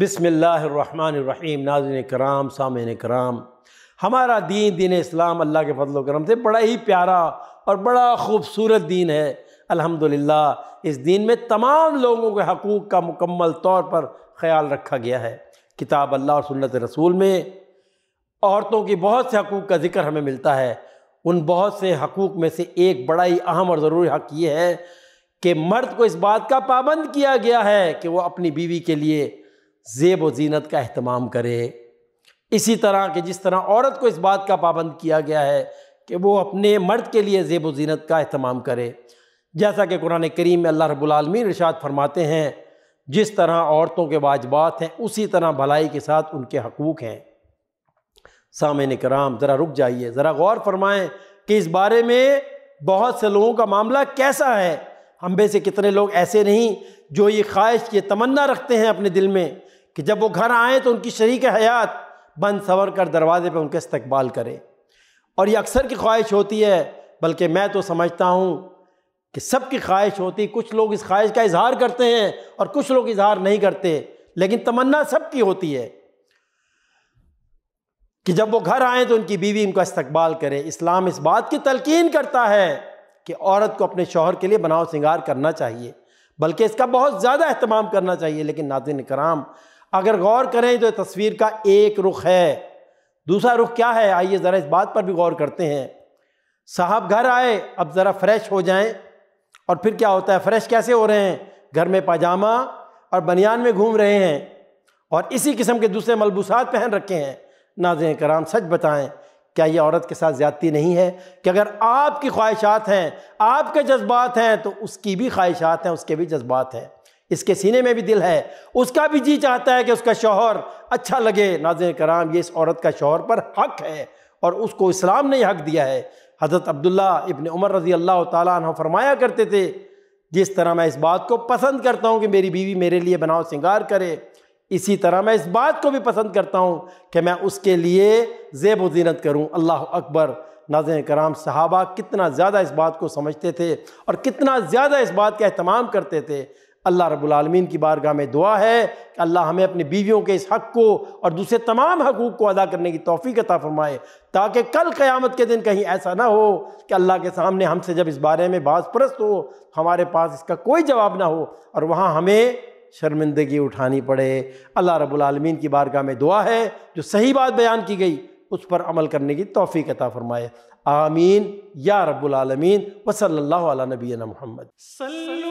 बिसमीम नाजिन कराम साम कराम हमारा दीन दीन इस्लाम अल्लाह के फजल करम से बड़ा ही प्यारा और बड़ा खूबसूरत दीन है अल्हम्दुलिल्लाह इस दीन में तमाम लोगों के हकूक़ का मुकम्मल तौर पर ख़याल रखा गया है किताब अल्लाह और सुन्नत रसूल में औरतों की बहुत से हकूक़ का ज़िक्र हमें मिलता है उन बहुत से हकूक़ में से एक बड़ा ही अहम और ज़रूरी हक़ ये है कि मर्द को इस बात का पाबंद किया गया है कि वह अपनी बीवी के लिए ज़ेब व जीनत का अहतमाम करे इसी तरह के जिस तरह औरत को इस बात का पाबंद किया गया है कि वो अपने मर्द के लिए ज़ेब व जीनत का अहतमाम करे जैसा कि कुरान करीम में अल्लाह रबालमीन इरशाद फरमाते हैं जिस तरह औरतों के वाजबात हैं उसी तरह भलाई के साथ उनके हकूक़ हैं सामने कराम ज़रा रुक जाइए ज़रा गौर फरमाएँ कि इस बारे में बहुत से लोगों का मामला कैसा है हम में से कितने लोग ऐसे नहीं जो ये ख्वाहिश ये तमन्ना रखते हैं अपने दिल में कि जब वो घर आएँ तो उनकी शरीक हयात बंद संवर कर दरवाजे पर उनका इस्तकबाल करें और ये अक्सर की ख्वाहिश होती है बल्कि मैं तो समझता हूँ कि सब की ख्वाहिश होती है कुछ लोग इस ख्वाहिश का इजहार करते हैं और कुछ लोग इजहार नहीं करते लेकिन तमन्ना सबकी होती है कि जब वो घर आएँ तो उनकी बीवी उनका इस्तकबाल करे इस्लाम इस बात की तलकिन करता है कि औरत को अपने शोहर के लिए बनाव सिंगार करना चाहिए बल्कि इसका बहुत ज़्यादा अहतमाम करना चाहिए लेकिन नाजिन कराम अगर गौर करें तो तस्वीर का एक रुख है दूसरा रुख क्या है आइए ज़रा इस बात पर भी गौर करते हैं साहब घर आए अब ज़रा फ्रेश हो जाएं और फिर क्या होता है फ्रेश कैसे हो रहे हैं घर में पाजामा और बनियान में घूम रहे हैं और इसी किस्म के दूसरे मलबूसात पहन रखे हैं नाजन कराम सच बताएं क्या ये औरत के साथ ज़्यादती नहीं है कि अगर आपकी ख्वाहिशात हैं आपके जज्बात हैं तो उसकी भी ख्वाहिशात हैं उसके भी जज्बात हैं इसके सीने में भी दिल है उसका भी जी चाहता है कि उसका शोहर अच्छा लगे नाजन कराम ये इस औरत का शोहर पर हक है और उसको इस्लाम ने हक दिया है हज़रत अब्दुल्ला इबन उमर रज़ी अल्लाह तह फरमाया करते थे जिस तरह मैं इस बात को पसंद करता हूँ कि मेरी बीवी मेरे लिए बनाओ सिंगार करे इसी तरह मैं इस बात को भी पसंद करता हूँ कि मैं उसके लिए जेब वजीनत करूँ अल्लाह अकबर नाजन कराम साहबा कितना ज़्यादा इस बात को समझते थे और कितना ज़्यादा इस बात का अहतमाम करते थे अल्लाह रबालमीन की बारगाह में दुआ है कि अल्लाह हमें अपनी बीवियों के इस हक़ को और दूसरे तमाम हकूक़ को अदा करने की तोफ़ी अता फ़रमाए ताकि कल क़यामत के दिन कहीं ऐसा ना हो कि अल्लाह के सामने हमसे जब इस बारे में बाज परस्त हो हमारे पास इसका कोई जवाब ना हो और वहाँ हमें शर्मिंदगी उठानी पड़े अल्लाह रबालमीन की बारगाह में दुआ है जो सही बात बयान की गई उस पर अमल करने की तोफ़ी अता फ़रमाए आमीन या रबालमीन वसल्ला नबीन महमद